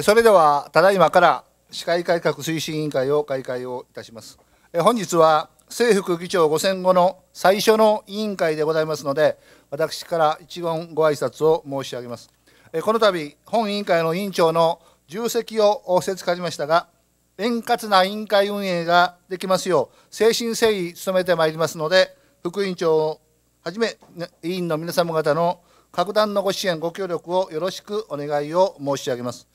それではただいまから司会改革推進委員会を開会をいたします本日は政府副議長ご選後の最初の委員会でございますので私から一言ご挨拶を申し上げますこの度本委員会の委員長の重責を仰せつかりましたが円滑な委員会運営ができますよう誠心誠意努めてまいりますので副委員長をはじめ委員の皆様方の格段のご支援ご協力をよろしくお願いを申し上げます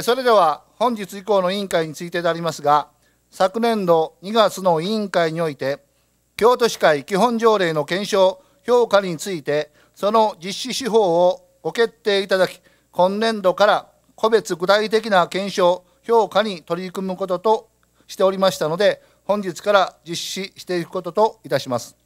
それでは本日以降の委員会についてでありますが、昨年度2月の委員会において、京都市会基本条例の検証・評価について、その実施手法をご決定いただき、今年度から個別具体的な検証・評価に取り組むこととしておりましたので、本日から実施していくことといたします。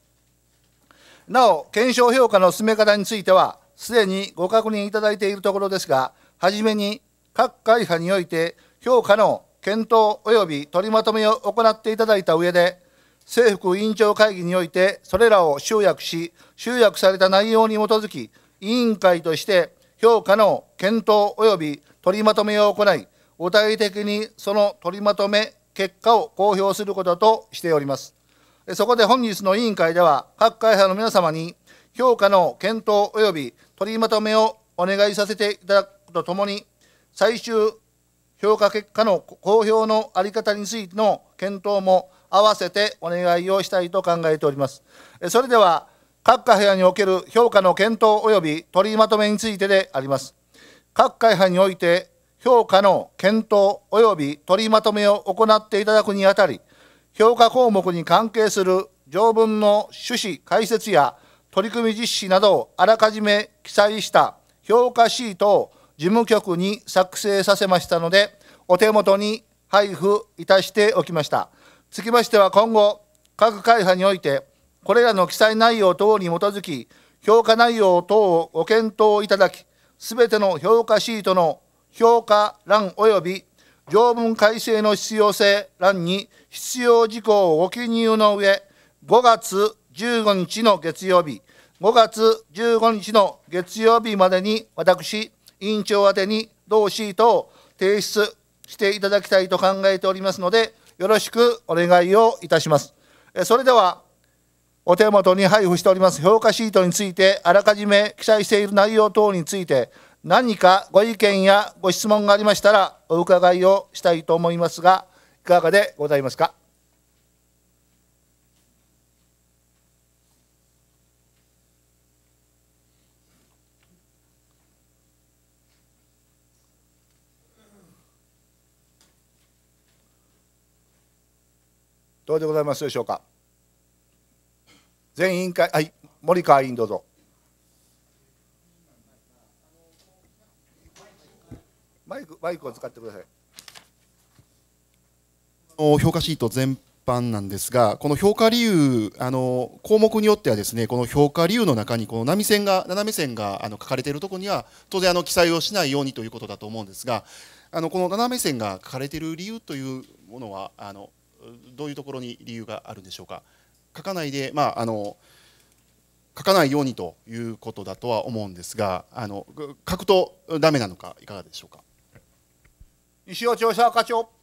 なお、検証評価の進め方については、すでにご確認いただいているところですが、はじめに各会派において評価の検討及び取りまとめを行っていただいた上で、政府委員長会議においてそれらを集約し、集約された内容に基づき、委員会として評価の検討及び取りまとめを行い、具体的にその取りまとめ結果を公表することとしております。そこで本日の委員会では、各会派の皆様に評価の検討及び取りまとめをお願いさせていただくとともに、最終評価結果の公表の在り方についての検討も合わせてお願いをしたいと考えております。それでは、各会派における評価の検討及び取りまとめについてであります。各会派において評価の検討及び取りまとめを行っていただくにあたり、評価項目に関係する条文の趣旨解説や取り組み実施などをあらかじめ記載した評価シートを事務局に作成させましたので、お手元に配布いたしておきました。つきましては今後、各会派において、これらの記載内容等に基づき、評価内容等をご検討いただき、すべての評価シートの評価欄及び条文改正の必要性欄に必要事項をご記入の上、5月15日の月曜日、5月15日の月曜日までに私、委員長宛てに同シートを提出していただきたいと考えておりますので、よろしくお願いをいたします。それでは、お手元に配布しております評価シートについて、あらかじめ記載している内容等について、何かご意見やご質問がありましたら、お伺いをしたいと思いますが、いかがでございますか。どうでございますでしょうか全員会はい森川委員どうぞマイクマイクを使ってください評価シート全般なんですが、この評価理由、あの項目によってはですね、この評価理由の中にこの波線が斜め線があの書かれているところには当然あの記載をしないようにということだと思うんですが、あのこの斜め線が書かれている理由というものはあのどういうところに理由があるんでしょうか。書かないで、まあ、あの書かないようにということだとは思うんですが、あの書くとダメなのかいかがでしょうか。石尾調査課長。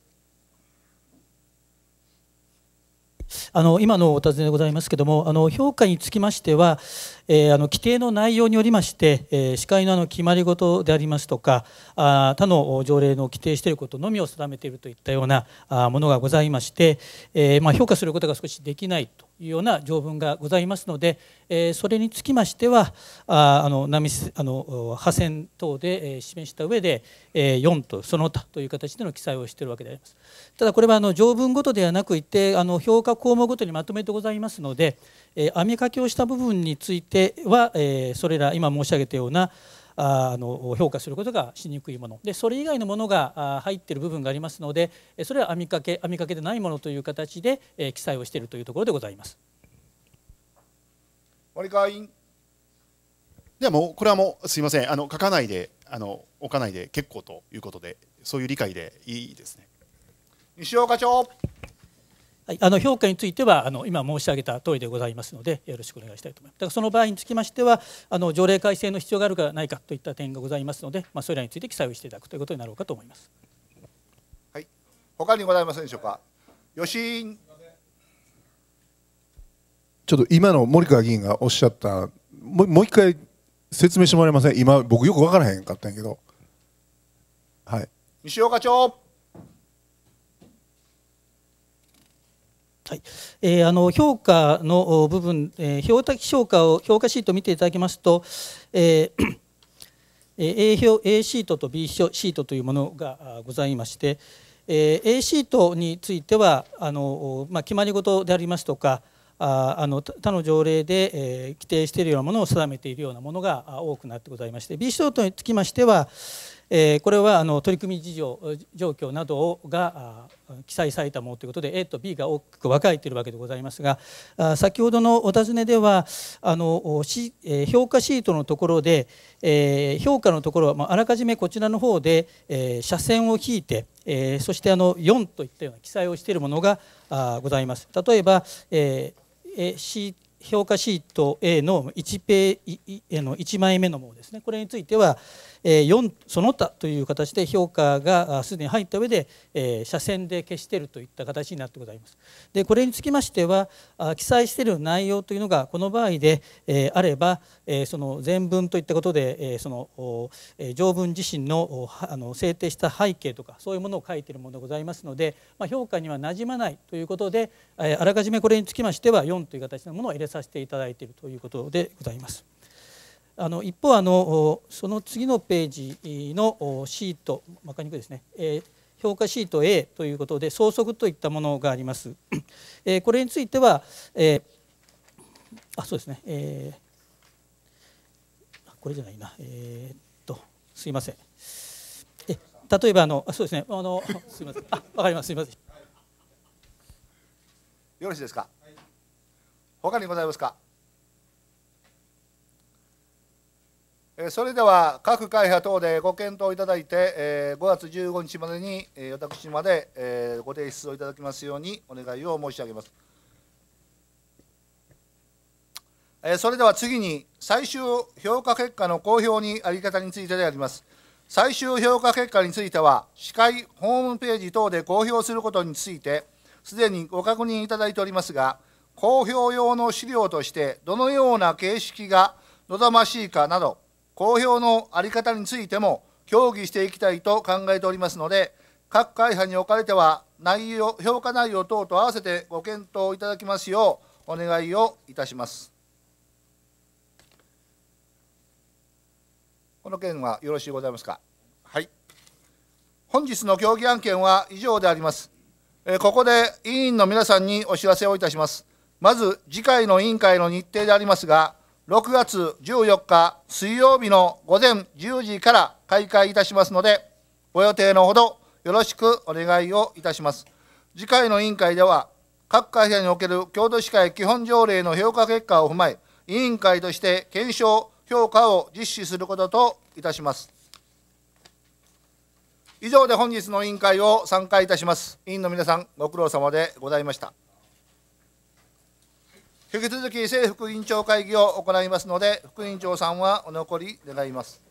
あの今のお尋ねでございますけどもあの評価につきましては、えー、あの規定の内容によりまして、えー、司会のあの決まり事でありますとかあ他の条例の規定していることのみを定めているといったようなあものがございまして、えーまあ、評価することが少しできないというような条文がございますので、えそれにつきましてはああの波あの破線等で、え示した上で、え4とその他という形での記載をしているわけであります。ただこれはあの条文ごとではなくいてあの評価項目ごとにまとめてございますので、えみかけをした部分については、えそれら今申し上げたようなあの評価することがしにくいものでそれ以外のものが入っている部分がありますのでそれは網掛け網掛けでないものという形で記載をしているというところでございます。森川委員ではもうこれはもうすいませんあの書かないであの置かないで結構ということでそういう理解でいいですね。西岡長はい、あの評価についてはあの今申し上げた通りでございますのでよろしくお願いしたいと思います。だからその場合につきましてはあの条例改正の必要があるかないかといった点がございますので、まあ、それらについて記載をしていただくということになろうかと思います。はい、他にございませんでしょうか。吉井ちょっと今の森川議員がおっしゃったもう一回説明してもらえません今僕よく分からへんかったんやけどはい西岡町はいえー、あの評価の部分、えー、評価評価を評価シートを見ていただきますと、えー A, 表 A シートと B シートというものがございまして A シートについてはあの、まあ、決まり事でありますとかあの他の条例で、え規定しているようなものを定めているようなものが多くなってございまして B シートにつきましては、えこれはあの取り組み事情状況などが記載されたものということで A と B が大きく分かれているわけでございますが先ほどのお尋ねではあの評価シートのところで、え評価のところはあらかじめこちらの方で、え斜線を引いて、えそしてあの4といったような記載をしているものがございます。例えば、え評価シート A の 1, ペの1枚目のものですねこれについては、4その他という形で評価がすでに入った上で斜線で消しているといった形になってございます。でこれにつきましては記載している内容というのがこの場合であればその全文といったことでその条文自身の制定した背景とかそういうものを書いているものでございますので評価にはなじまないということであらかじめこれにつきましては4という形のものを入れさせていただいているということでございます。あの一方あのその次のページのシート分かりにくいですね、えー、評価シート A ということで総則といったものがあります。えー、これについては、えー、あそうですね、えー、これじゃないなえー、っとすいません。え例えばあのそうですねあのすいませんあわかりますすいません。よろしいですか。他にございますか。それでは各会派等でご検討いただいて、5月15日までに私までご提出をいただきますようにお願いを申し上げます。それでは次に、最終評価結果の公表にあり方についてであります。最終評価結果については、司会ホームページ等で公表することについて、すでにご確認いただいておりますが、公表用の資料として、どのような形式が望ましいかなど、公表のあり方についても協議していきたいと考えておりますので、各会派におかれては内容、評価内容等と合わせてご検討いただきますよう、お願いをいたします。この件はよろしゅうございますか。はい。本日の協議案件は以上であります。えここで委員の皆さんにお知らせをいたします。まず、次回の委員会の日程でありますが、6月14日水曜日の午前10時から開会いたしますので、ご予定のほどよろしくお願いをいたします。次回の委員会では、各会社における郷土司会基本条例の評価結果を踏まえ、委員会として検証・評価を実施することといたします。以上で本日の委員会を参加いたします。委員の皆さん、ご苦労様でございました。引き続き政府副委員長会議を行いますので、副委員長さんはお残り願います。